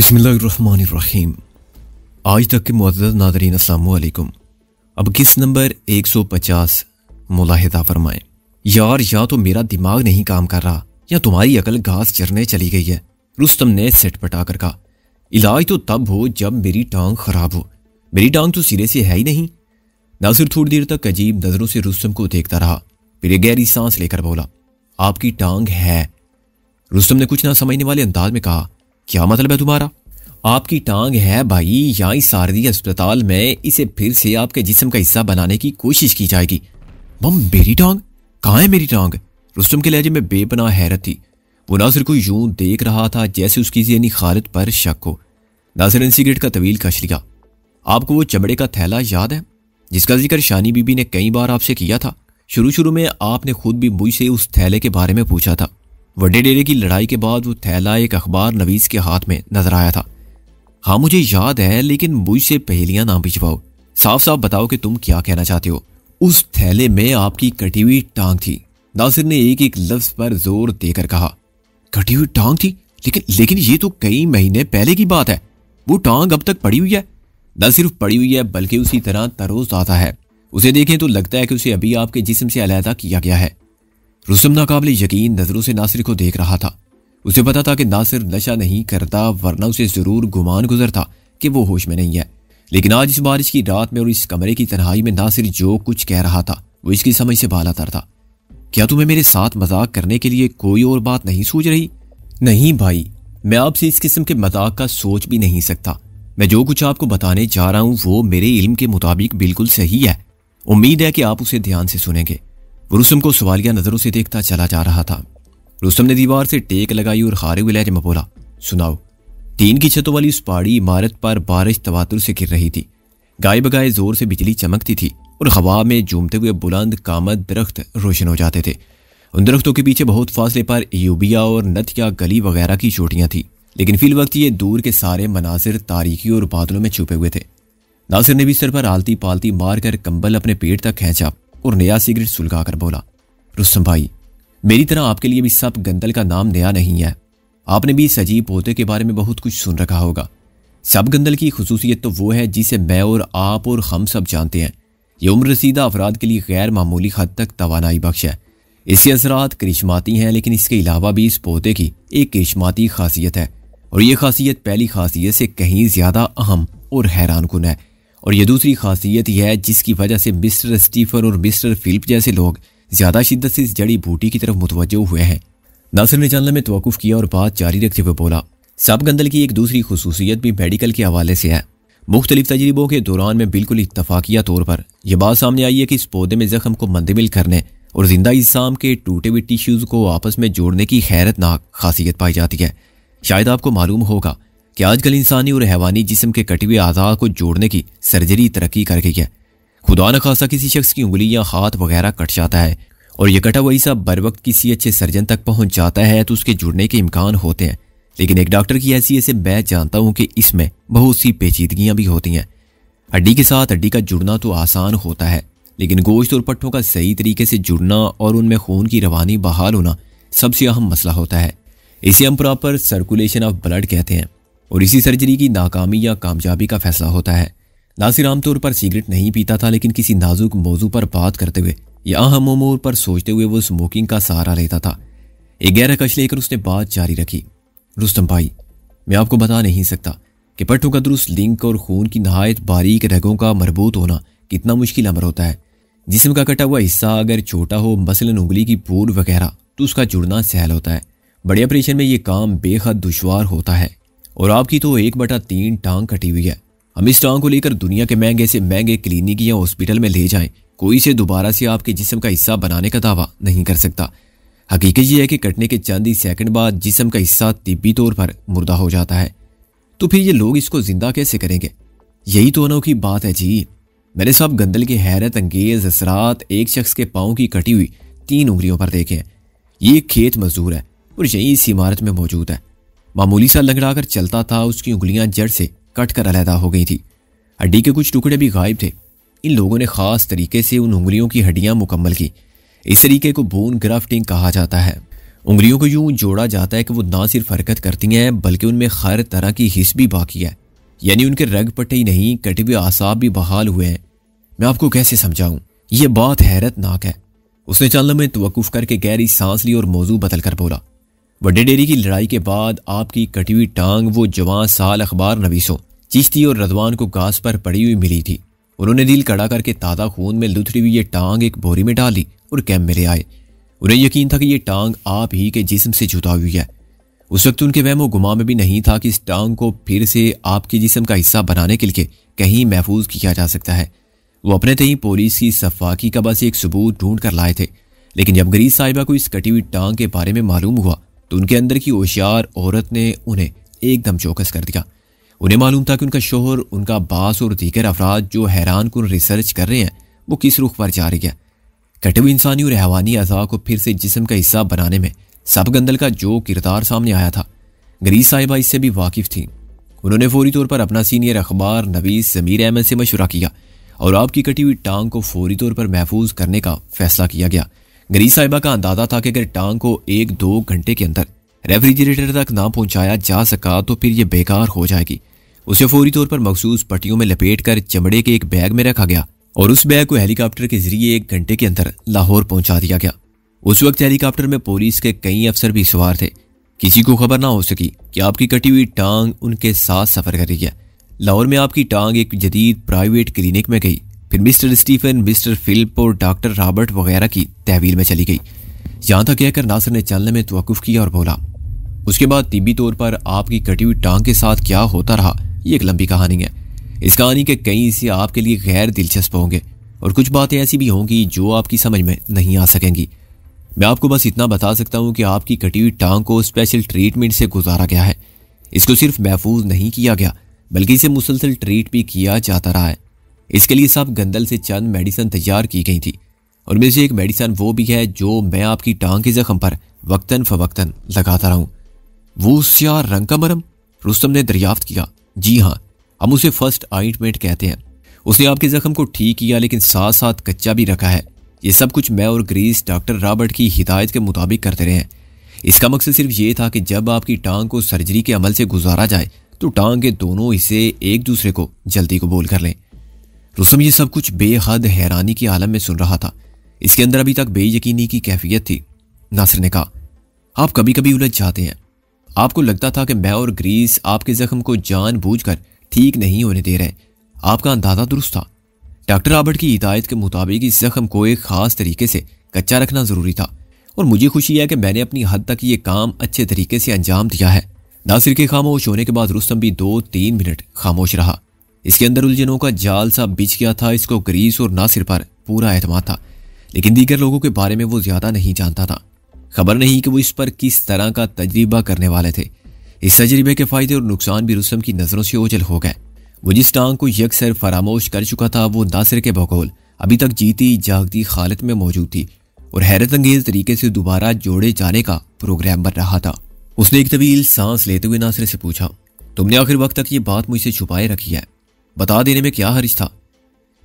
बिसमीम आज तक के मदद नादरीन असलकुम अब किस नंबर 150 मुलाहिदा फरमाएं यार या तो मेरा दिमाग नहीं काम कर रहा या तुम्हारी अकल घास चरने चली गई है रुस्तम ने सेट पटा कर कहा इलाज तो तब हो जब मेरी टांग खराब हो मेरी टांग तो सिरे से है ही नहीं नासिर थोड़ी देर तक अजीब नज़रों से रुस्तम को देखता रहा फिर गहरी सांस लेकर बोला आपकी टांग है रुस्तम ने कुछ ना समझने वाले अंदाज में कहा क्या मतलब है तुम्हारा आपकी टांग है भाई यहाँ सारदी अस्पताल में इसे फिर से आपके जिसम का हिस्सा बनाने की कोशिश की जाएगी मम मेरी टांग कहाँ है मेरी टांग रुस्तम के लहजे में बेपना हैरत थी वो नासिर को यूं देख रहा था जैसे उसकी जहनी खालत पर शक हो नासिर ने सिगरेट का तवील कश लिया आपको वो चमड़े का थैला याद है जिसका जिक्र शानी बीबी ने कई बार आपसे किया था शुरू शुरू में आपने खुद भी मुझसे उस थैले के बारे में पूछा था वड्डे डेरे की लड़ाई के बाद वो थैला एक अखबार नवीस के हाथ में नजर आया था हाँ मुझे याद है लेकिन मुझसे पहेलियां ना भिजवाओ साफ साफ बताओ कि तुम क्या कहना चाहते हो उस थैले में आपकी कटी हुई टांग थी नासिर ने एक एक लफ्ज पर जोर देकर कहा कटी हुई टांग थी लेकिन लेकिन ये तो कई महीने पहले की बात है वो टांग अब तक पड़ी हुई है न सिर्फ पड़ी हुई है बल्कि उसी तरह तरोज आता है उसे देखें तो लगता है कि उसे अभी आपके जिसम से अलहदा किया गया है रुस्तम नाकाबले यकीन नज़रों से नासिर को देख रहा था उसे पता था कि नासिर नशा नहीं करता वरना उसे ज़रूर गुमान गुजर था कि वो होश में नहीं है लेकिन आज इस बारिश की रात में और इस कमरे की तनहाई में नासिर जो कुछ कह रहा था वो इसकी समझ से बालातर था क्या तुम्हें मेरे साथ मजाक करने के लिए कोई और बात नहीं सोच रही नहीं भाई मैं आपसे इस किस्म के मजाक का सोच भी नहीं सकता मैं जो कुछ आपको बताने जा रहा हूँ वो मेरे इल्म के मुताबिक बिल्कुल सही है उम्मीद है कि आप उसे ध्यान से सुनेंगे वो को सवालिया नज़रों से देखता चला जा रहा था रुस्तम ने दीवार से टेक लगाई और हारे हुए लहजे में बोला सुनाओ टीन की छतों वाली उस पहाड़ी इमारत पर बारिश तवातुर से गिर रही थी गाय बगाए जोर से बिजली चमकती थी और हवा में झूमते हुए बुलंद कामत दरख्त रोशन हो जाते थे उन दरख्तों के पीछे बहुत फासले पर यूबिया और नथिया गली वगैरह की चोटियाँ थी लेकिन फिल वक्त ये दूर के सारे मनाजिर तारीखी और बादलों में छुपे हुए थे नासिर ने भी सर पर आलती पालती मार कर कंबल अपने पेट तक खींचा और नया सिगरेट सुलगा कर बोला रुस्म भाई मेरी तरह आपके लिए भी सब गंदल का नाम नया नहीं है आपने भी इस अजीब पोते के बारे में बहुत कुछ सुन रखा होगा सब गंदल की खसूसियत तो वो है जिसे मैं और आप और हम सब जानते हैं ये उम्र रसीदा अफराद के लिए गैर मामूली हद तक तोानाई बख्श है इसके असरात करिश्माती हैं लेकिन इसके अलावा भी इस पोते की एक करिश्माती खासियत है और ये खासियत पहली खासियत से कहीं ज़्यादा अहम और हैरान कन है और यह दूसरी खासियत यह है जिसकी वजह से मिस्टर स्टीफन और मिस्टर फिलिप जैसे लोग ज़्यादा शिद्दत से इस जड़ी बूटी की तरफ मुतवजह हुए हैं नासिर ने जानना में तोकुफ किया और बात जारी रखते हुए बोला सब गंदल की एक दूसरी खसूसियत भी मेडिकल के हवाले से है मुख्तलिफ तजर्बों के दौरान में बिल्कुल इतफाकिया तौर पर यह बात सामने आई है कि इस पौधे में जख्म को मंदमिल करने और जिंदा इसम के टूटे हुए टिश्यूज़ को आपस में जोड़ने की हैरतनाक खासियत पाई जाती है शायद आपको मालूम होगा कि आजकल इंसानी और हैवानी जिसम के कटे हुए आज़ा को जोड़ने की सर्जरी तरक्की कर गई है खुदा न खासा किसी शख्स की उंगली या हाथ वगैरह कट जाता है और यह कटा हुआ बर वक्त किसी अच्छे सर्जन तक पहुंच जाता है तो उसके जुड़ने के इम्कान होते हैं लेकिन एक डॉक्टर की ऐसी ऐसे मैं जानता हूँ कि इसमें बहुत सी पेचीदगियाँ भी होती हैं हड्डी के साथ हड्डी का जुड़ना तो आसान होता है लेकिन गोश्त और पट्टों का सही तरीके से जुड़ना और उनमें खून की रवानी बहाल होना सबसे अहम मसला होता है इसे हम प्रॉपर सर्कुलेशन ऑफ ब्लड कहते हैं और इसी सर्जरी की नाकामी या कामयाबी का फैसला होता है नासिर आमतौर पर सिगरेट नहीं पीता था लेकिन किसी नाजुक मौजू पर बात करते हुए या अहम उमूर पर सोचते हुए वो स्मोकिंग का सहारा लेता था एक गहरा कश लेकर उसने बात जारी रखी रुस्तम भाई मैं आपको बता नहीं सकता कि पट्टों का दुरुस्त लिंक और खून की नहायत बारीक रगों का मरबूत होना कितना मुश्किल अमर होता है जिसम का कटा हुआ हिस्सा अगर छोटा हो मसलन उंगली की पूल वगैरह तो उसका जुड़ना सहल होता है बड़े ऑपरेशन में ये काम बेहद दुशवार होता है और आपकी तो एक बटा तीन टांग कटी हुई है हम इस टांग को लेकर दुनिया के महंगे से महंगे क्लिनिक या हॉस्पिटल में ले जाएं कोई से दोबारा से आपके जिसम का हिस्सा बनाने का दावा नहीं कर सकता हकीकत यह है कि कटने के चंद ही सेकंड बाद जिसम का हिस्सा तिब्बी तौर पर मुर्दा हो जाता है तो फिर ये लोग इसको जिंदा कैसे करेंगे यही तो अनोखी बात है जी मैंने साहब गंदल के हैरत अंगेज असरात एक शख्स के पाँव की कटी हुई तीन उंगलियों पर देखे हैं ये खेत मजदूर है और यही इस इमारत में मौजूद है मामूली सा लंगड़ा कर चलता था उसकी उंगलियां जड़ से कट कर अलहदा हो गई थी हड्डी के कुछ टुकड़े भी गायब थे इन लोगों ने खास तरीके से उन उंगलियों की हड्डियां मुकम्मल की इस तरीके को बोन ग्राफ्टिंग कहा जाता है उंगलियों को यूं जोड़ा जाता है कि वो ना सिर्फ हरकत करती हैं बल्कि उनमें हर तरह की हिस्स भी बाकी है यानी उनके रग पट्टे ही नहीं कटे हुए आसाब भी बहाल हुए हैं मैं आपको कैसे समझाऊं यह बात हैरतनाक है उसने चंद में तवकुफ करके गहरी सांस ली और मौजू बदल कर बोला वड्डे डेरी की लड़ाई के बाद आपकी कटी हुई टांग वो जवान साल अखबार नवीसों चिश्ती और रदवान को घास पर पड़ी हुई मिली थी उन्होंने दिल कड़ा करके ताज़ा खून में लुथरी हुई ये टांग एक बोरी में डाली और कैंप में ले आए उन्हें यकीन था कि ये टांग आप ही के जिसम से जुता हुई है उस वक्त उनके वहम गुमा में भी नहीं था कि इस टांग को फिर से आपके जिसम का हिस्सा बनाने के लिए कहीं महफूज किया जा सकता है वो अपने तय पुलिस की सफाकी का बस एक सबूत ढूंढ कर लाए थे लेकिन जब गरीब साहिबा को इस कटी हुई टांग के बारे में मालूम हुआ तो उनके अंदर की होशियार औरत ने उन्हें एकदम चौकस कर दिया उन्हें मालूम था कि उनका शोहर उनका बास और दीगर अफराद जो हैरान कन रिसर्च कर रहे हैं वो किस रुख पर जा रही है कटे हुए इंसानी और हैवानी अज़ा को फिर से जिसम का हिस्सा बनाने में सब गंदल का जो किरदार सामने आया था गरीब साहिबा इससे भी वाकिफ थी उन्होंने फौरी तौर पर अपना सीनियर अखबार नवीस जमीर अहमद से मशवरा किया और आपकी कटी हुई टांग को फौरी तौर पर महफूज करने का फैसला किया गया गरी साहिबा का अंदाजा था कि अगर टांग को एक दो घंटे के अंदर रेफ्रिजरेटर तक ना पहुंचाया जा सका तो फिर यह बेकार हो जाएगी उसे फौरी तौर पर मखसूस पट्टियों में लपेट कर चमड़े के एक बैग में रखा गया और उस बैग को हेलीकॉप्टर के जरिए एक घंटे के अंदर लाहौर पहुंचा दिया गया उस वक्त हेलीकॉप्टर में पुलिस के कई अफसर भी सवार थे किसी को खबर ना हो सकी कि आपकी कटी हुई टांग उनके साथ सफर कर रही है लाहौर में आपकी टांग एक जदीद प्राइवेट क्लिनिक में गई फिर मिस्टर स्टीफन मिस्टर फिलिप और डॉक्टर रॉबर्ट वगैरह की तहवील में चली गई यहाँ तक कहकर नासिर ने चलने में तोकुफ़ किया और बोला उसके बाद तिबी तौर पर आपकी कटी हुई टांग के साथ क्या होता रहा ये एक लंबी कहानी है इस कहानी के कई हिस्से आपके लिए गैर दिलचस्प होंगे और कुछ बातें ऐसी भी होंगी जो आपकी समझ में नहीं आ सकेंगी मैं आपको बस इतना बता सकता हूँ कि आपकी कटी हुई टांग को स्पेशल ट्रीटमेंट से गुजारा गया है इसको सिर्फ महफूज नहीं किया गया बल्कि इसे मुसलसल ट्रीट भी किया जाता रहा है इसके लिए साहब गंदल से चंद मेडिसन तैयार की गई थी और मेरे से एक मेडिसन वो भी है जो मैं आपकी टांग के जख्म पर वक्तन फवक्तन लगाता रहूं वो सिया रंग का मरम रुस्तम ने दरियाफ्त किया जी हाँ हम उसे फर्स्ट आइंटमेंट कहते हैं उसने आपके जख्म को ठीक किया लेकिन साथ साथ कच्चा भी रखा है ये सब कुछ मैं और ग्रीस डॉक्टर रॉबर्ट की हिदायत के मुताबिक करते रहे हैं इसका मकसद सिर्फ ये था कि जब आपकी टांग को सर्जरी के अमल से गुजारा जाए तो टांग के दोनों हिस्से एक दूसरे को जल्दी कबूल कर लें दोस्तों ये सब कुछ बेहद हैरानी के आलम में सुन रहा था इसके अंदर अभी तक बेयकीनी की कैफियत थी नासिर ने कहा आप कभी कभी उलझ जाते हैं आपको लगता था कि मैं और ग्रीस आपके जख्म को कर ठीक नहीं होने दे रहे आपका अंदाजा दुरुस्त था डॉक्टर रॉबर्ट की हिदायत के मुताबिक इस जख्म को एक खास तरीके से कच्चा रखना ज़रूरी था और मुझे खुशी है कि मैंने अपनी हद तक ये काम अच्छे तरीके से अंजाम दिया है नासिर के खामोश होने के बाद रुस्तम भी दो तीन मिनट खामोश रहा इसके अंदर उलझनों का जाल सा बिछ गया था इसको ग्रीस और नासिर पर पूरा एतम था लेकिन दीगर लोगों के बारे में वो ज़्यादा नहीं जानता था खबर नहीं कि वो इस पर किस तरह का तजर्बा करने वाले थे इस तजर्बे के फ़ायदे और नुकसान भी रुस्तम की नज़रों से ओझल हो गए वो जिस टांग को यकसर फरामोश कर चुका था वो नासिर के भगोल अभी तक जीती जागती हालत में मौजूद थी और हैरत अंगेज तरीके से दोबारा जोड़े जाने का प्रोग्राम बन रहा था उसने एक तवील सांस लेते हुए नासिर से पूछा तुमने आखिर वक्त तक ये बात मुझसे छुपाए रखी है बता देने में क्या हर्ज था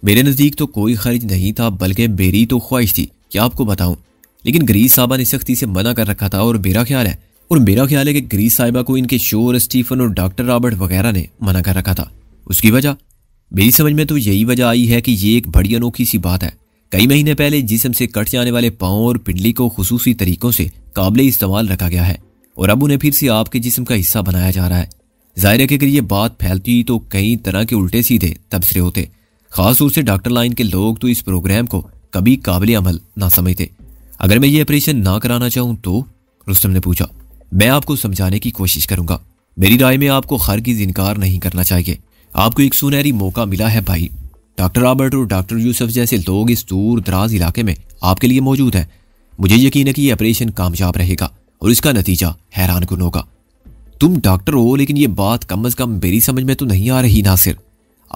मेरे नज़दीक तो कोई हर्ज नहीं था बल्कि मेरी तो ख्वाहिश थी क्या आपको बताऊं लेकिन ग्रीस साहबा ने सख्ती से मना कर रखा था और मेरा ख्याल है और मेरा ख्याल है कि ग्रीस साहिबा को इनके शोर स्टीफन और डॉक्टर रॉबर्ट वगैरह ने मना कर रखा था उसकी वजह मेरी समझ में तो यही वजह आई है कि ये एक बड़ी अनोखी सी बात है कई महीने पहले जिसम से कट जाने वाले पाँव और पिंडली को खसूसी तरीकों से काबिल इस्तेमाल रखा गया है और अब उन्हें फिर से आपके जिसम का हिस्सा बनाया जा रहा है जाहिर है कि अगर ये बात फैलती तो कई तरह के उल्टे सीधे तबसरे होते खासतौर से डॉक्टर लाइन के लोग तो इस प्रोग्राम को कभी काबिल अमल ना समझते अगर मैं ये ऑपरेशन ना कराना चाहूँ तो रुस्तम ने पूछा मैं आपको समझाने की कोशिश करूंगा मेरी राय में आपको हर की इनकार नहीं करना चाहिए आपको एक सुनहरी मौका मिला है भाई डॉक्टर रॉबर्ट और डॉक्टर यूसुफ जैसे लोग इस दूर दराज इलाके में आपके लिए मौजूद हैं मुझे यकीन है कि यह ऑपरेशन कामयाब रहेगा और इसका नतीजा हैरान कन होगा तुम डॉक्टर हो लेकिन ये बात कम अज कम मेरी समझ में तो नहीं आ रही नासिर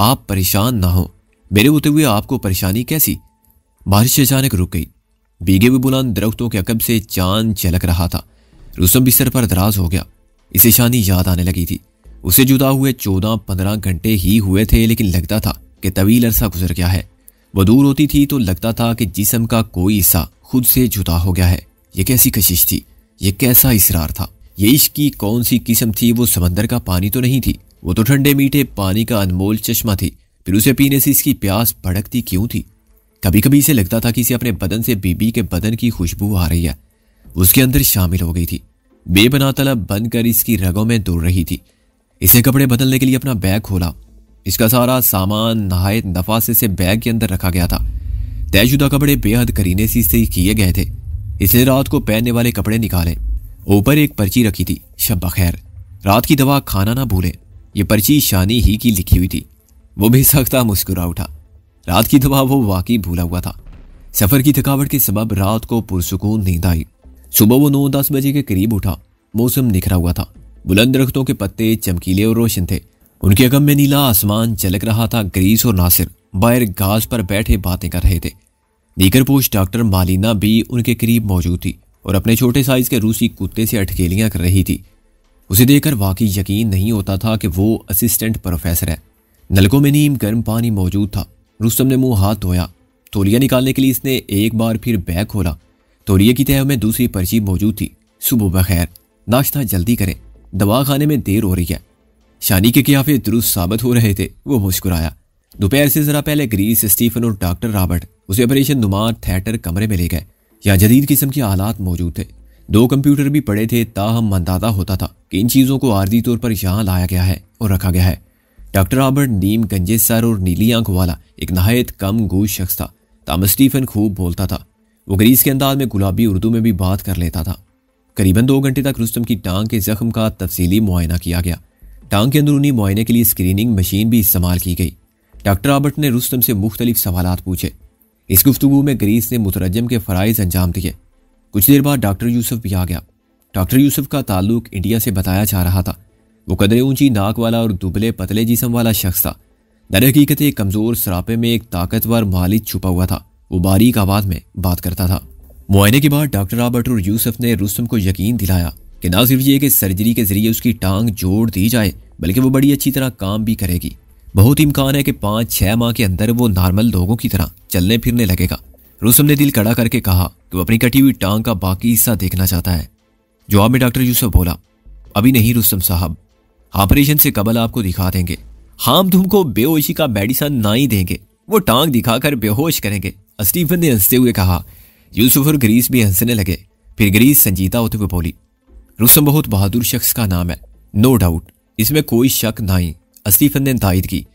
आप परेशान ना हो मेरे होते हुए आपको परेशानी कैसी बारिश अचानक रुक गई बीगे हुए बुलंद दरख्तों के अकब से चांद चलक रहा था भी बिस्तर पर दराज हो गया इसे शानी याद आने लगी थी उसे जुदा हुए चौदह पंद्रह घंटे ही हुए थे लेकिन लगता था कि तवील अरसा गुजर गया है वह दूर होती थी तो लगता था कि जिसम का कोई हिस्सा खुद से जुदा हो गया है यह कैसी कशिश थी यह कैसा इसरार था ये इश्क कौन सी किस्म थी वो समंदर का पानी तो नहीं थी वो तो ठंडे मीठे पानी का अनमोल चश्मा थी फिर उसे पीने से इसकी प्यास भड़कती क्यों थी कभी कभी इसे लगता था कि इसे अपने बदन से बीबी के बदन की खुशबू आ रही है उसके अंदर शामिल हो गई थी बेबना तलब बनकर इसकी रगों में दौड़ रही थी इसे कपड़े बदलने के लिए अपना बैग खोला इसका सारा सामान नहायत नफासे से बैग के अंदर रखा गया था तयशुदा कपड़े बेहद करीने से से किए गए थे इसे रात को पहनने वाले कपड़े निकाले ऊपर एक पर्ची रखी थी शब खैर रात की दवा खाना ना भूलें यह पर्ची शानी ही की लिखी हुई थी वो भी सख्ता मुस्कुरा उठा रात की दवा वो वाकई भूला हुआ था सफर की थकावट के सबब रात को पुरसकून नींद आई सुबह वो नौ दस बजे के करीब उठा मौसम निखरा हुआ था बुलंद दरख्तों के पत्ते चमकीले और रोशन थे उनके अगम में नीला आसमान चलक रहा था ग्रीस और नासिर बाहर घास पर बैठे बातें कर रहे थे नीकर पोष डॉक्टर मालिना भी उनके करीब मौजूद थी और अपने छोटे साइज के रूसी कुत्ते से अटकेलियां कर रही थी उसे देखकर वाकई यकीन नहीं होता था कि वो असिस्टेंट प्रोफेसर है नलकों में नीम गर्म पानी मौजूद था रुस्तम ने मुंह हाथ धोया तोलिया निकालने के लिए इसने एक बार फिर बैग खोला तोलिया की तह में दूसरी पर्ची मौजूद थी सुबह बखैर नाश्ता जल्दी करें दवा खाने में देर हो रही है शानी के कियाफे दुरुस्त साबित हो रहे थे वो मुस्कुराया दोपहर से जरा पहले ग्रीस स्टीफन और डॉक्टर रॉबर्ट उसे ऑपरेशन नुमा थिएटर कमरे में ले गए या जदीद किस्म के आलात मौजूद थे दो कंप्यूटर भी पड़े थे ताहम अंदाजा होता था कि इन चीज़ों को आर्जी तौर पर यहाँ लाया गया है और रखा गया है डॉक्टर आबर्ट नीम गंजे सर और नीली आंख वाला एक नहायत कम गोश शख्स था ताम स्टीफन खूब बोलता था वो ग्रीस के अंदाज में गुलाबी उर्दू में भी बात कर लेता था करीबन दो घंटे तक रुस्तम की टांग के जख्म का तफसीली मुआयना किया गया टांग के अंदरूनी मुआयने के लिए स्क्रीनिंग मशीन भी इस्तेमाल की गई डॉक्टर आबर्ट ने रुस्तम से मुख्तलिफ सवाल पूछे इस गुफ्तु में ग्रीस ने मुतरजम के फ़रज अंजाम दिए कुछ देर बाद डॉक्टर यूसुफ भी आ गया डॉक्टर यूसुफ का ताल्लुक इंडिया से बताया जा रहा था वो कदरे ऊंची नाक वाला और दुबले पतले जिसम वाला शख्स था दर हकीकत एक कमज़ोर सरापे में एक ताकतवर मालिज छुपा हुआ था वो बारीक आवाज़ में बात करता था मुआयने के बाद डॉक्टर रॉबर्ट और यूसुफ ने रुस्तम को यकीन दिलाया कि ना सिर्फ ये कि सर्जरी के ज़रिए उसकी टांग जोड़ दी जाए बल्कि वो बड़ी अच्छी तरह काम भी करेगी बहुत ही इम्कान है कि पाँच छः माह के अंदर वो नॉर्मल लोगों की तरह चलने फिरने लगेगा रुसम ने दिल कड़ा करके कहा कि वो अपनी कटी हुई टांग का बाकी हिस्सा देखना चाहता है जवाब में डॉक्टर यूसुफ बोला अभी नहीं रूसम साहब ऑपरेशन से कबल आपको दिखा देंगे हम तुमको बेहोशी का मेडिसन ना ही देंगे वो टांग दिखाकर बेहोश करेंगे स्टीफन ने हंसते हुए कहा यूसुफ और ग्रीस भी हंसने लगे फिर ग्रीस संजीता होते हुए बोली रुस्तम बहुत बहादुर शख्स का नाम है नो डाउट इसमें कोई शक नहीं अस्तीफन ने तायद की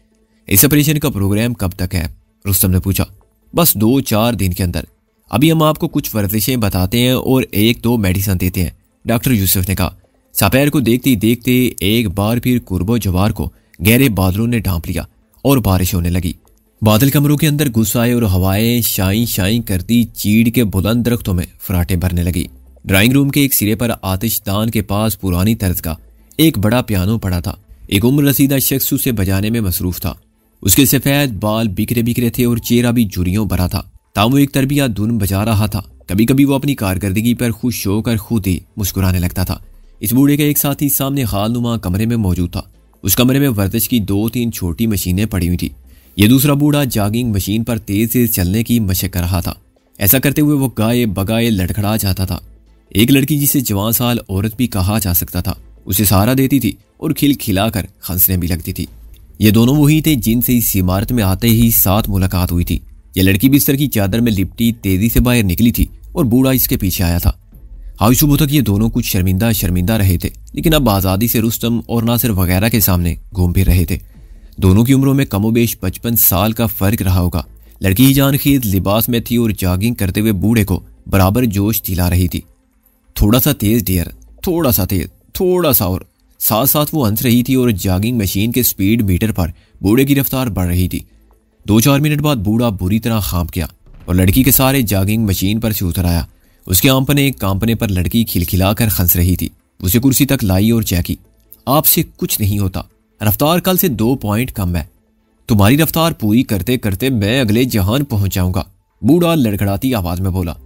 इस ऑपरेशन का प्रोग्राम कब तक है रुस्तम ने पूछा बस दो चार दिन के अंदर अभी हम आपको कुछ वर्जिशें बताते हैं और एक दो मेडिसन देते हैं डॉक्टर यूसुफ ने कहा सपैर को देखते ही देखते एक बार फिर कुर्बो जवार को गहरे बादलों ने ढांप लिया और बारिश होने लगी बादल कमरों के अंदर गुस्साए आए और हवाएं शाई शाई करती चीड़ के बुलंद दरख्तों में फराटे भरने लगी ड्राइंग रूम के एक सिरे पर आतिशदान के पास पुरानी तर्ज का एक बड़ा पियानो पड़ा था एक उम्र रसीदा शख्स उसे बजाने में मसरूफ था उसके सफेद बाल बिखरे बिखरे थे और चेहरा भी झुरियों भरा था वो एक तरबिया धुन बजा रहा था कभी कभी वो अपनी कारकर्दगी पर खुश होकर खुद ही मुस्कुराने लगता था इस बूढ़े का एक साथी सामने नुमा कमरे में मौजूद था उस कमरे में वर्जिश की दो तीन छोटी मशीनें पड़ी हुई थी यह दूसरा बूढ़ा जागिंग मशीन पर तेज तेज चलने की मशक कर रहा था ऐसा करते हुए वो गाये बगाए लड़खड़ा जाता था एक लड़की जिसे जवान साल औरत भी कहा जा सकता था उसे सहारा देती थी और खिल खिलाकर हंसने भी लगती थी ये दोनों वही थे जिनसे इस इमारत में आते ही साथ मुलाकात हुई थी यह लड़की बिस्तर की चादर में लिपटी तेजी से बाहर निकली थी और बूढ़ा इसके पीछे आया था हाई सुबह तक ये दोनों कुछ शर्मिंदा शर्मिंदा रहे थे लेकिन अब आज़ादी से रुस्तम और नासिर वगैरह के सामने घूम फिर रहे थे दोनों की उम्रों में कमोबेश पचपन साल का फर्क रहा होगा लड़की ही जानखीज लिबास में थी और जॉगिंग करते हुए बूढ़े को बराबर जोश दिला रही थी थोड़ा सा तेज डियर थोड़ा सा तेज थोड़ा सा और साथ साथ वो हंस रही थी और जागिंग मशीन के स्पीड मीटर पर बूढ़े की रफ्तार बढ़ रही थी दो चार मिनट बाद बूढ़ा बुरी तरह खांप गया और लड़की के सारे जागिंग मशीन पर से उतर आया उसके आंपने एक कांपने पर लड़की खिलखिला कर खंस रही थी उसे कुर्सी तक लाई और चैकी आपसे कुछ नहीं होता रफ्तार कल से दो पॉइंट कम है तुम्हारी रफ्तार पूरी करते करते मैं अगले जहान पहुंच जाऊंगा बूढ़ा लड़खड़ाती आवाज में बोला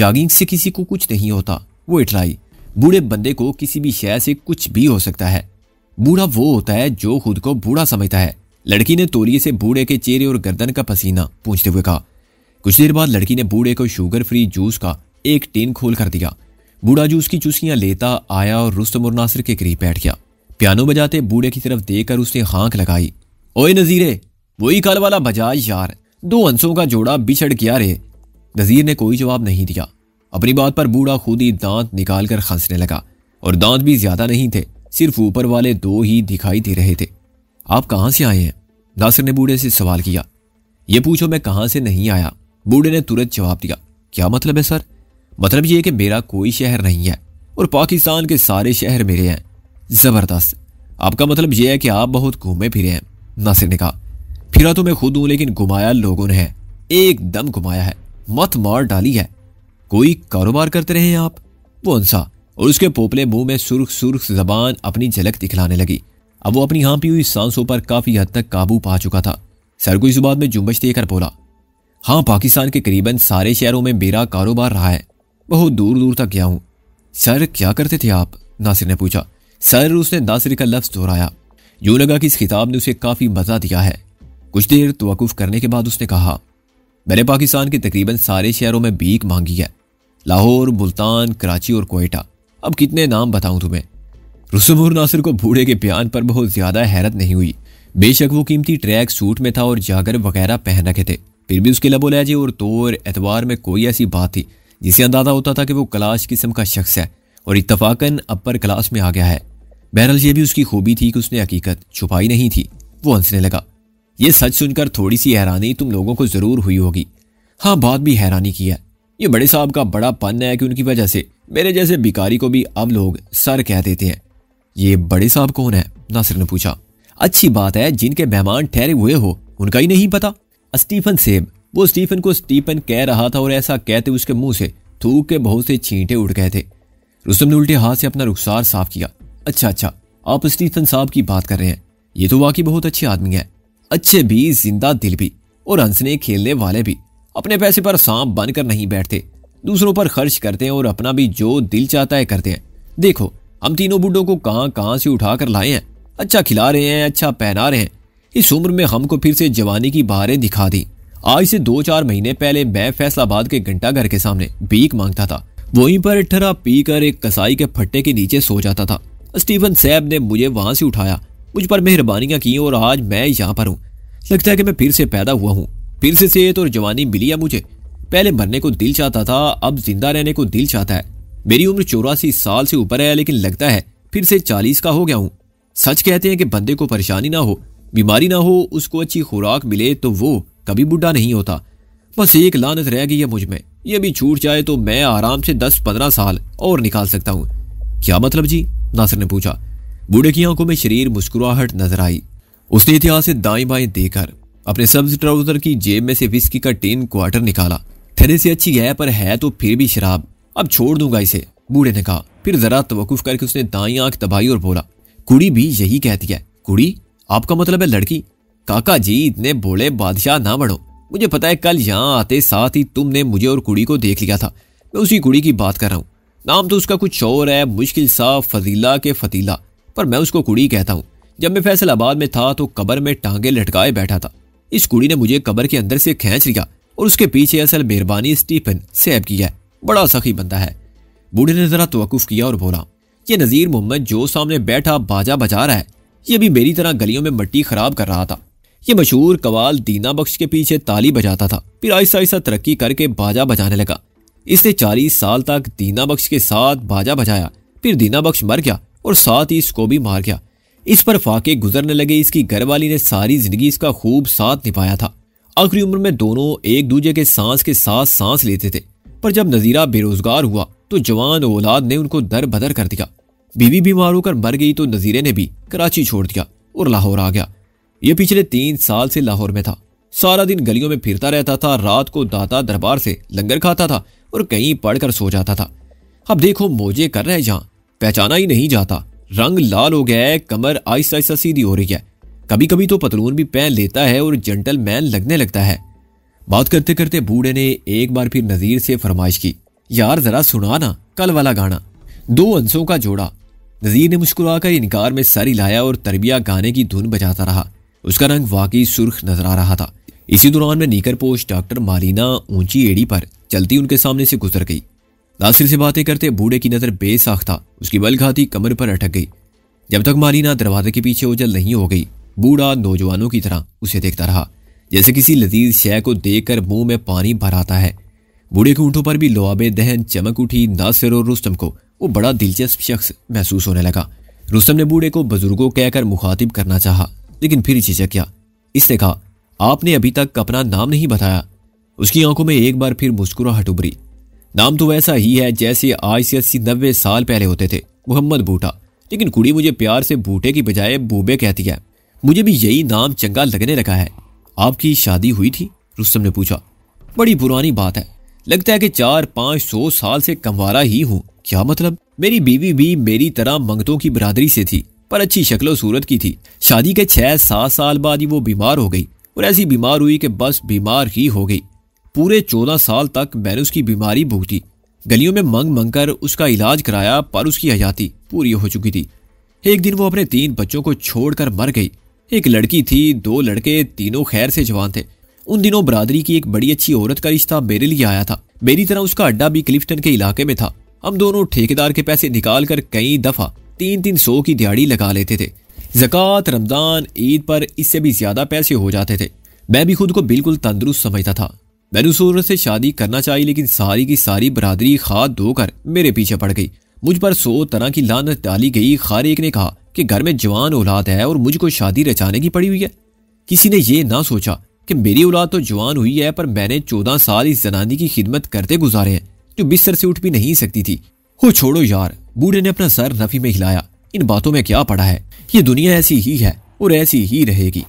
जागिंग से किसी को कुछ नहीं होता वो इटलाई बूढ़े बंदे को किसी भी शय से कुछ भी हो सकता है बूढ़ा वो होता है जो खुद को बूढ़ा समझता है लड़की ने तोलिए से बूढ़े के चेहरे और गर्दन का पसीना पूछते हुए कहा कुछ देर बाद लड़की ने बूढ़े को शुगर फ्री जूस का एक टीन खोल कर दिया बूढ़ा जूस की चूसियां लेता आया और रुस्तम और नासिर के करीब बैठ गया पियानो बजाते बूढ़े की तरफ देखकर उसने हाँक लगाई ओए नज़ीरे वही कल वाला बजाज यार दो अंसों का जोड़ा बिछड़ गया रे नज़ीर ने कोई जवाब नहीं दिया अपनी बात पर बूढ़ा खुद ही दांत निकाल कर हंसने लगा और दांत भी ज्यादा नहीं थे सिर्फ ऊपर वाले दो ही दिखाई दे रहे थे आप कहाँ से आए हैं नासिर ने बूढ़े से सवाल किया ये पूछो मैं कहाँ से नहीं आया बूढ़े ने तुरंत जवाब दिया क्या मतलब है सर मतलब ये कि मेरा कोई शहर नहीं है और पाकिस्तान के सारे शहर मेरे हैं ज़बरदस्त आपका मतलब यह है कि आप बहुत घूमे फिरे हैं नासिर ने कहा फिरा तो मैं खुद हूं लेकिन घुमाया लोगों ने है एकदम घुमाया है मत मार डाली है कोई कारोबार करते रहे आप वो अंसा और उसके पोपले मुंह में सुर्ख सुर्ख जबान अपनी झलक दिखलाने लगी अब वो अपनी हाँपी हुई सांसों पर काफी हद तक काबू पा चुका था सर को इस बात में जुम्बश देकर बोला हाँ पाकिस्तान के करीबन सारे शहरों में मेरा कारोबार रहा है बहुत दूर दूर तक गया हूँ सर क्या करते थे आप नासिर ने पूछा सर उसने नासिर का लफ्ज़ दोहराया यूं लगा कि इस खिताब ने उसे काफ़ी मज़ा दिया है कुछ देर तो करने के बाद उसने कहा मैंने पाकिस्तान के तकरीबन सारे शहरों में भीख मांगी है लाहौर मुल्तान कराची और कोयटा अब कितने नाम बताऊं तुम्हें रसुम और नासिर को बूढ़े के बयान पर बहुत ज़्यादा हैरत नहीं हुई बेशक वो कीमती ट्रैक सूट में था और जागर वगैरह पहन रखे थे फिर भी उसके लबो लहजे और तौर एतवार में कोई ऐसी बात थी जिसे अंदाज़ा होता था कि वो कलाश किस्म का शख्स है और इतफाकन अपर क्लास में आ गया है बहरहाल ये भी उसकी खूबी थी कि उसने हकीकत छुपाई नहीं थी वो हंसने लगा ये सच सुनकर थोड़ी सी हैरानी तुम लोगों को ज़रूर हुई होगी हाँ बात भी हैरानी की है ये बड़े साहब का बड़ा पन है कि उनकी वजह से मेरे जैसे भिकारी को भी अब लोग सर कह देते हैं ये बड़े साहब कौन है नासिर ने पूछा अच्छी बात है जिनके मेहमान ठहरे हुए हो उनका ही नहीं पता स्टीफन सेब वो स्टीफन को स्टीफन कह रहा था और ऐसा कहते उसके मुंह से थूक के बहुत से छींटे उड़ गए थे रुस्तम ने उल्टे हाथ से अपना रुखसार साफ किया अच्छा अच्छा आप स्टीफन साहब की बात कर रहे हैं ये तो वाकई बहुत अच्छे आदमी है अच्छे भी जिंदा दिल भी और हंसने खेलने वाले भी अपने पैसे पर सांप बनकर नहीं बैठते दूसरों पर खर्च करते हैं और अपना भी जो दिल चाहता है करते हैं देखो हम तीनों बुढ़ों को कहाँ कहाँ से उठा कर लाए हैं अच्छा खिला रहे हैं अच्छा पहना रहे हैं इस उम्र में हमको फिर से जवानी की बहारें दिखा दी आज से दो चार महीने पहले मैं फैसलाबाद के घंटा घर के सामने भीख मांगता था वहीं पर ठरा पी कर एक कसाई के फट्टे के नीचे सो जाता था स्टीफन सैब ने मुझे वहां से उठाया मुझ पर मेहरबानियां की और आज मैं यहाँ पर हूँ लगता है कि मैं फिर से पैदा हुआ हूँ फिर से सेहत और जवानी मिली है मुझे पहले मरने को दिल चाहता था अब जिंदा रहने को दिल चाहता है मेरी उम्र चौरासी साल से ऊपर है लेकिन लगता है फिर से चालीस का हो गया हूँ सच कहते हैं कि बंदे को परेशानी ना हो बीमारी ना हो उसको अच्छी खुराक मिले तो वो कभी बुढ़ा नहीं होता बस एक लानत रह गई है मुझमें ये भी छूट जाए तो मैं आराम से दस पंद्रह साल और निकाल सकता हूँ क्या मतलब जी नासिर ने पूछा बूढ़े की आंखों में शरीर मुस्कुराहट नजर आई उसने इतिहास से दाई बाएं देखकर अपने सब्ज ट्राउजर की जेब में से विस्की का टेन क्वार्टर निकाला ठहरे से अच्छी है पर है तो फिर भी शराब अब छोड़ दूंगा इसे बूढ़े ने कहा फिर जरा तवकुफ करके उसने दाई आंख दबाई और बोला कुड़ी भी यही कहती है कुड़ी आपका मतलब है लड़की काका जी इतने बोले बादशाह ना बढ़ो मुझे पता है कल यहाँ आते साथ ही तुमने मुझे और कुड़ी को देख लिया था मैं उसी कुड़ी की बात कर रहा हूँ नाम तो उसका कुछ और है मुश्किल सा फजीला के फतीला पर मैं उसको कुड़ी कहता हूँ जब मैं फैसलाबाद में था तो कबर में टांगे लटकाए बैठा था इस कुड़ी ने मुझे कबर के अंदर से खींच लिया और उसके पीछे असल मेहरबानी स्टीफन सैब की है बड़ा सखी बंदा है बूढ़े ने जरा तोकुफ किया और बोला ये नज़ीर मोहम्मद जो सामने बैठा बाजा बजा रहा है ये भी मेरी तरह गलियों में मट्टी खराब कर रहा था ये मशहूर कवाल दीना बख्श के पीछे ताली बजाता था फिर आहिस्ता आहिस्ता तरक्की करके बाजा बजाने लगा इसने चालीस साल तक दीना बख्श के साथ बाजा बजाया फिर दीना बख्श मर गया और साथ ही इसको भी मार गया इस पर फाके गुजरने लगे इसकी घरवाली ने सारी जिंदगी इसका खूब साथ निभाया था आखिरी उम्र में दोनों एक दूजे के सांस के साथ सांस लेते थे पर जब नज़ीरा बेरोजगार हुआ तो जवान औलाद ने उनको दर बदर कर दिया बीवी बीमार होकर मर गई तो नज़ीरे ने भी कराची छोड़ दिया और लाहौर आ गया ये पिछले तीन साल से लाहौर में था सारा दिन गलियों में फिरता रहता था रात को दाता दरबार से लंगर खाता था और कहीं पढ़कर सो जाता था अब देखो मोजे कर रहे जहां पहचाना ही नहीं जाता रंग लाल हो गया है कमर आहिस्ता आहिस्ता सीधी हो रही है कभी कभी तो पतलून भी पहन लेता है और जेंटलमैन लगने लगता है बात करते करते बूढ़े ने एक बार फिर नज़ीर से फरमाइश की यार जरा सुना ना कल वाला गाना दो अंशों का जोड़ा नज़ीर ने मुस्कुराकर इनकार में सर हिलाया और तरबिया गाने की धुन बजाता रहा उसका रंग वाकई सुर्ख नजर आ रहा था इसी दौरान में नीकर पोष डॉक्टर मालीना ऊंची एड़ी पर चलती उनके सामने से गुजर गई नासिर से बातें करते बूढ़े की नज़र बेसाख्ता उसकी बलघाती कमर पर अटक गई जब तक मारीना दरवाजे के पीछे उजल नहीं हो गई बूढ़ा नौजवानों की तरह उसे देखता रहा जैसे किसी लजीज शय को देखकर मुंह में पानी भर आता है बूढ़े के ऊँटों पर भी लोआबे दहन चमक उठी नासिर और रुस्तम को वो बड़ा दिलचस्प शख्स महसूस होने लगा रुस्तम ने बूढ़े को बुजुर्गों कहकर मुखातिब करना चाहा लेकिन फिर झिझक किया इसने कहा आपने अभी तक अपना नाम नहीं बताया उसकी आंखों में एक बार फिर मुस्कुराहट उभरी नाम तो वैसा ही है जैसे आज से अस्सी नब्बे साल पहले होते थे मोहम्मद बूटा लेकिन कुड़ी मुझे प्यार से बूटे की बजाय बूबे कहती है मुझे भी यही नाम चंगा लगने लगा है आपकी शादी हुई थी रुस्तम ने पूछा बड़ी पुरानी बात है लगता है कि चार पाँच सौ साल से कमवारा ही हूँ क्या मतलब मेरी बीवी भी मेरी तरह मंगतों की बरादरी से थी पर अच्छी शक्लो सूरत की थी शादी के छह सात साल बाद ही वो बीमार हो गई और ऐसी बीमार हुई कि बस बीमार ही हो गई पूरे चौदह साल तक मैंने उसकी बीमारी भुगती गलियों में मंग मंग कर उसका इलाज कराया पर उसकी हयाती पूरी हो चुकी थी एक दिन वो अपने तीन बच्चों को छोड़कर मर गई एक लड़की थी दो लड़के तीनों खैर से जवान थे उन दिनों बरादरी की एक बड़ी अच्छी औरत का रिश्ता मेरे लिए आया था मेरी तरह उसका अड्डा भी क्लिफ्टन के इलाके में था हम दोनों ठेकेदार के पैसे निकाल कर कई दफा तीन तीन सौ की दिहाड़ी लगा लेते थे जक़ात रमज़ान ईद पर इससे भी ज्यादा पैसे हो जाते थे मैं भी खुद को बिल्कुल तंदुरुस्त समझता था मैंने उस औरत से शादी करना चाहिए लेकिन सारी की सारी बरादरी खाद धोकर मेरे पीछे पड़ गई मुझ पर सो तरह की लानत डाली गई खार एक ने कहा कि घर में जवान औलाद है और मुझको शादी रचाने की पड़ी हुई है किसी ने यह ना सोचा कि मेरी औलाद तो जवान हुई है पर मैंने चौदह साल इस जनानी की खिदमत करते गुजारे हैं जो बिस्तर से उठ भी नहीं सकती थी हो छोड़ो यार बूढ़े ने अपना सर नफी में हिलाया इन बातों में क्या पड़ा है ये दुनिया ऐसी ही है और ऐसी ही रहेगी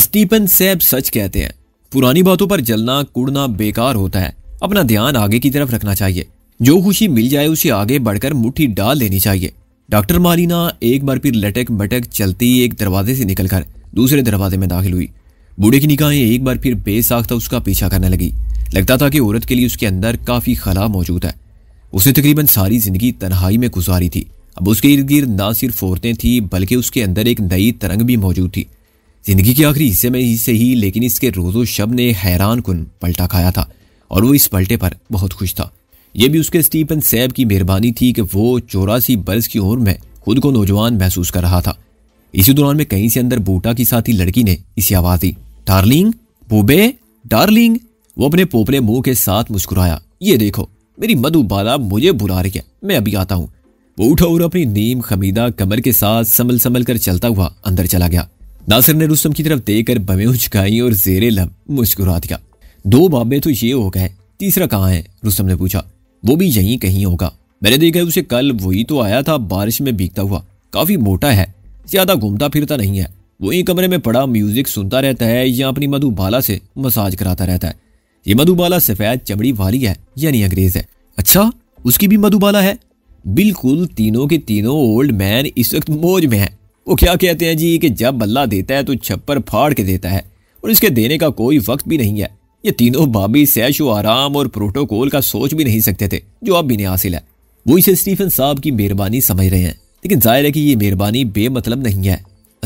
स्टीफन सैब सच कहते हैं पुरानी बातों पर जलना कुड़ना बेकार होता है अपना ध्यान आगे की तरफ रखना चाहिए जो खुशी मिल जाए उसे आगे बढ़कर मुट्ठी डाल देनी चाहिए डॉक्टर मालीना एक बार फिर लटक मटक चलती एक दरवाजे से निकलकर दूसरे दरवाजे में दाखिल हुई बूढ़े की निगाहें एक बार फिर बेसाख्ता उसका पीछा करने लगी लगता था कि औरत के लिए उसके अंदर काफ़ी खला मौजूद है उसने तकरीबन सारी जिंदगी तनहाई में गुजारी थी अब उसके इर्द गिर्द ना सिर्फ औरतें थी बल्कि उसके अंदर एक नई तरंग भी मौजूद थी जिंदगी के आखिरी हिस्से में ही से ही लेकिन इसके रोजो शब ने हैरान कन पलटा खाया था और वो इस पलटे पर बहुत खुश था यह भी उसके स्टीफन सैब की मेहरबानी थी कि वो चौरासी बरस की उम्र में खुद को नौजवान महसूस कर रहा था इसी दौरान में कहीं से अंदर बूटा की साथी लड़की ने इसी आवाज दी डार्लिंग बोबे डार्लिंग वो अपने पोपले मुंह के साथ मुस्कुराया ये देखो मेरी मधु बाला मुझे बुला रही है मैं अभी आता हूँ वो उठा और अपनी नीम खमीदा कमर के साथ संभल संभल कर चलता हुआ अंदर चला गया नासिर ने रुस्तम की तरफ देकर भवे उचकाई और जेरे लब मुस्कुरा दिया दो बाबे तो ये हो गए तीसरा कहाँ है रुस्तम ने पूछा वो भी यहीं कहीं होगा मैंने देखा उसे कल वही तो आया था बारिश में भीगता हुआ काफी मोटा है ज्यादा घूमता फिरता नहीं है वही कमरे में पड़ा म्यूजिक सुनता रहता है या अपनी मधुबाला से मसाज कराता रहता है ये मधुबाला सफेद चमड़ी वाली है यानी अंग्रेज है अच्छा उसकी भी मधुबाला है बिल्कुल तीनों के तीनों ओल्ड मैन इस वक्त मौज में है वो क्या कहते हैं जी कि जब बल्ला देता है तो छप्पर फाड़ के देता है और इसके देने का कोई वक्त भी नहीं है ये तीनों बाबी सैशो आराम और प्रोटोकॉल का सोच भी नहीं सकते थे जो अब इन्हें हासिल है वो इसे स्टीफन साहब की मेहरबानी समझ रहे हैं लेकिन जाहिर है कि ये मेहरबानी बेमतलब नहीं है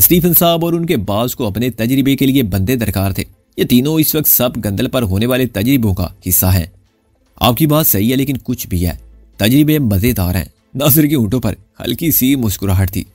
स्टीफन साहब और उनके बास को अपने तजर्बे के लिए बंदे दरकार थे ये तीनों इस वक्त सब गंदल पर होने वाले तजर्बों का हिस्सा है आपकी बात सही है लेकिन कुछ भी है तजर्बे मज़ेदार हैं नासिर के ऊँटों पर हल्की सी मुस्कुराहट थी